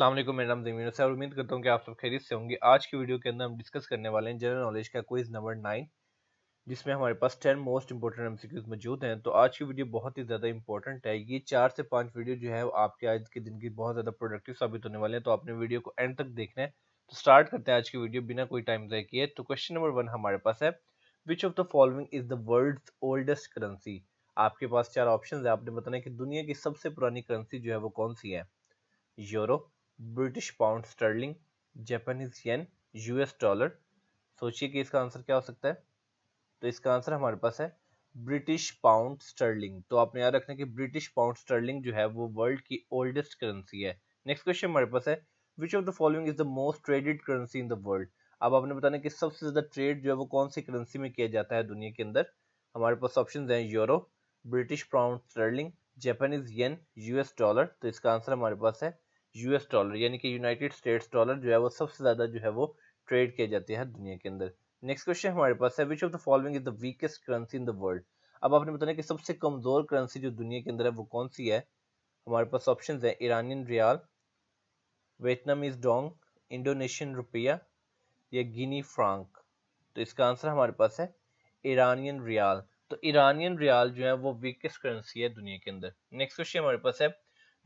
अल्लाम मेरा नाम जमीन साहब उम्मीद करता हूँ कि आप सब खैरियत से होंगे आज की वीडियो के अंदर हम डिस्कस करने वाले हैं जनरल नॉलेज का क्विज नंबर नाइन जिसमें हमारे पास टेन मोस्ट इंपॉर्टेंट एम मौजूद हैं तो आज की वीडियो बहुत ही ज़्यादा इंपॉर्टेंट है ये चार से पाँच वीडियो जो है वो आपके आज के दिन की बहुत ज़्यादा प्रोडक्टिव साबित होने वाले हैं तो आपने वीडियो को एंड तक देखना है तो स्टार्ट करते हैं आज की वीडियो बिना कोई टाइम तय किए तो क्वेश्चन नंबर वन हमारे पास है which of the following is the world oldest currency आपके पास चार ऑप्शन है आपने बताना है कि दुनिया की सबसे पुरानी करेंसी जो है वो कौन सी है euro British pound sterling Japanese yen US dollar सोचिए कि इसका आंसर क्या हो सकता है तो इसका आंसर हमारे पास है ब्रिटिश पाउंड स्टर्लिंग तो आपने याद रखना कि ब्रिटिश पाउंड स्टर्लिंग जो है वो वर्ल्ड की ओल्डेस्ट करेंसी है नेक्स्ट क्वेश्चन हमारे पास है which of the following is the most traded currency in the world अब आपने बताना कि सबसे ज़्यादा ट्रेड जो है वो कौन सी करेंसी में किया जाता है दुनिया के अंदर हमारे पास ऑप्शन हैं euro British pound sterling Japanese yen US dollar तो इसका आंसर हमारे पास है यूएस डॉलर यानी कि यूनाइटेड स्टेट्स डॉलर जो है वो सबसे ज़्यादा जो है वो ट्रेड किए जाते हैं दुनिया के अंदर नेक्स्ट क्वेश्चन हमारे पास है which of the following is the weakest currency in the world अब आपने बताया कि सबसे कमज़ोर करेंसी जो दुनिया के अंदर है वो कौन सी है हमारे पास ऑप्शन है Iranian rial Vietnamese dong Indonesian rupiah या गिनी फ्रांक तो इसका आंसर हमारे पास है ईरानियन रियाल तो ईरानियन रियाल जो है वो वीकेस्ट करेंसी है दुनिया के अंदर नेक्स्ट क्वेश्चन हमारे पास है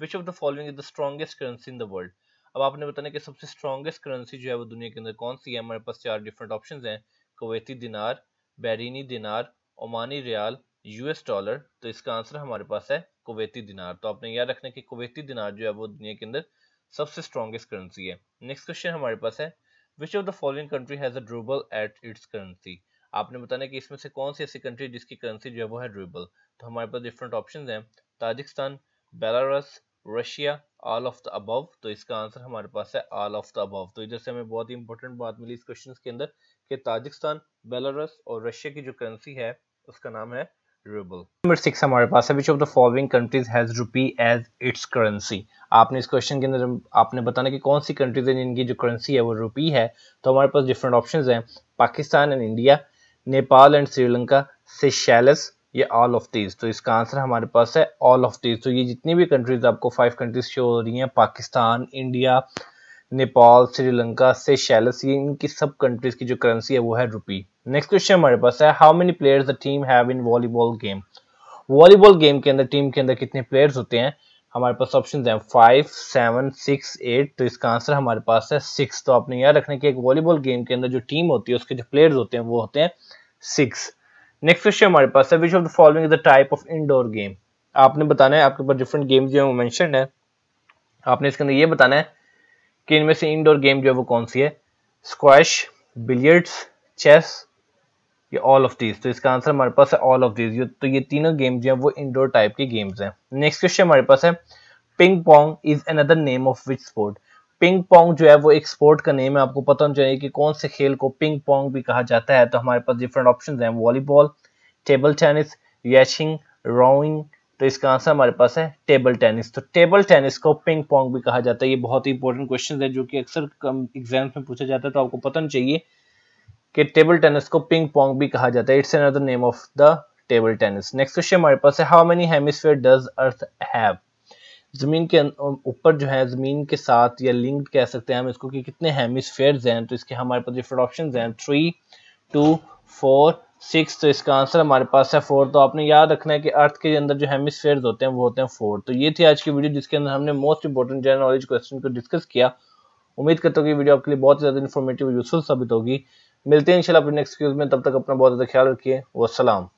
which of the following is the strongest currency in the world अब आपने बताना कि सबसे स्ट्रॉगेस्ट करेंसी जो है वो दुनिया के अंदर कौन सी है हमारे पास चार डिफरेंट ऑप्शन हैं कवैती दिनार बैरीनी दिनार ओमानी रियाल यूएस डॉलर तो इसका आंसर हमारे पास है कुवैती दिनार तो आपने याद रखना कि कुवैती दिनार जो है वो दुनिया के अंदर सबसे स्ट्रॉगेस्ट करेंसी है नेक्स्ट क्वेश्चन हमारे पास है which of the following country has a the ruble at its currency आपने बताना कि इसमें से कौन सी ऐसी कंट्री जिसकी करेंसी जो है वो है ड्रूबल तो हमारे पास डिफरेंट ऑप्शन हैं Tajikistan Belarus Russia all of the above तो इसका आंसर हमारे पास है ऑल ऑफ द अबव तो इधर से हमें बहुत ही इंपॉर्टेंट बात मिली इस क्वेश्चन के अंदर कि ताजिकिस्तान बेलारस और रशिया की जो करेंसी है उसका नाम है रूबल नंबर सिक्स हमारे पास है which of the following countries has rupee as its currency आपने इस क्वेश्चन के अंदर आपने बताना कि कौन सी कंट्रीज जिनकी जो करेंसी है वो रुपी है तो हमारे पास डिफरेंट ऑप्शन हैं Pakistan and India Nepal and Sri Lanka Seychelles ये ऑल ऑफ दीज तो इसका आंसर हमारे पास है ऑल ऑफ दीज तो ये जितनी भी कंट्रीज आपको फाइव कंट्रीज शो हो रही हैं पाकिस्तान इंडिया नेपाल श्रीलंका से शैलस ये इनकी सब कंट्रीज की जो करेंसी है वो है रुपी नेक्स्ट क्वेश्चन हमारे पास है how many players the team have in volleyball game volleyball game के अंदर टीम के अंदर कितने प्लेयर्स होते हैं हमारे पास ऑप्शन हैं फाइव सेवन सिक्स एट तो इसका आंसर हमारे पास है सिक्स तो आपने याद रखना कि एक वॉलीबॉल गेम के अंदर जो टीम होती है उसके जो प्लेयर्स होते हैं वो होते हैं सिक्स नेक्स्ट क्वेश्चन हमारे पास है which of the following the type of indoor game आपने बताना है आपके पास डिफरेंट गेम्स जो है वो मैंशन है आपने इसके अंदर ये बताना है कि इनमें से इनडोर गेम जो है वो कौन सी है स्क्वैश बिलियर्ड्स चेस ये ऑल ऑफ दीज तो इसका आंसर हमारे पास है ऑल ऑफ दीज तो ये तीनों गेम जो है वो इंडोर टाइप के गेम्स हैं नेक्स्ट क्वेश्चन हमारे पास है ping pong is another name of which sport ping pong जो है वो एक स्पोर्ट का नेम है आपको पता होना चाहिए कि कौन से खेल को पिंग पोंग भी कहा जाता है तो हमारे पास डिफरेंट ऑप्शन हैं volleyball table tennis yachting rowing तो इसका आंसर हमारे पास है टेबल टेनिस तो टेबल टेनिस को पिंग पोंग भी कहा जाता है ये बहुत ही इंपॉर्टेंट क्वेश्चन है जो कि अक्सर एग्जाम्स में पूछा जाता है तो आपको पता नहीं चाहिए कि टेबल टेनिस को पिंग पोंग भी कहा जाता है it's another name of the table tennis next question हमारे पास है how many hemisphere does earth have ज़मीन के अं-, ऊपर जो है ज़मीन के साथ या लिंक्ड कह सकते हैं हम इसको कि कितने हेमिसफेयर हैं तो इसके हमारे पास डिफरेंट ऑप्शन हैं थ्री टू फोर सिक्स तो इसका आंसर हमारे पास है फोर तो आपने याद रखना है कि अर्थ के अंदर जो हेमिसफेयर होते हैं वो होते हैं फोर तो ये थी आज की वीडियो जिसके अंदर हमने most important general knowledge question को डिस्कस किया उम्मीद करता हूँ कि वीडियो आपके लिए बहुत ज़्यादा इन्फॉर्मेटिव यूजफुल साबित होगी मिलते हैं इंशाल्लाह अपने नेक्स्ट क्यूज में तब तक अपना बहुत ज़्यादा ख्याल रखिए वसलाम